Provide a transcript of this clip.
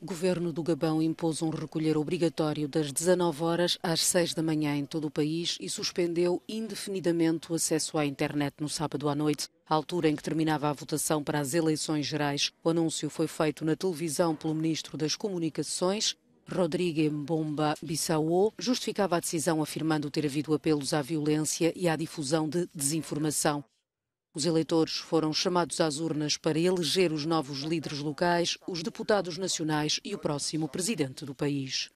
O governo do Gabão impôs um recolher obrigatório das 19 horas às 6 da manhã em todo o país e suspendeu indefinidamente o acesso à internet no sábado à noite, à altura em que terminava a votação para as eleições gerais. O anúncio foi feito na televisão pelo ministro das Comunicações, Rodrigue Mbomba Bissau justificava a decisão afirmando ter havido apelos à violência e à difusão de desinformação. Os eleitores foram chamados às urnas para eleger os novos líderes locais, os deputados nacionais e o próximo presidente do país.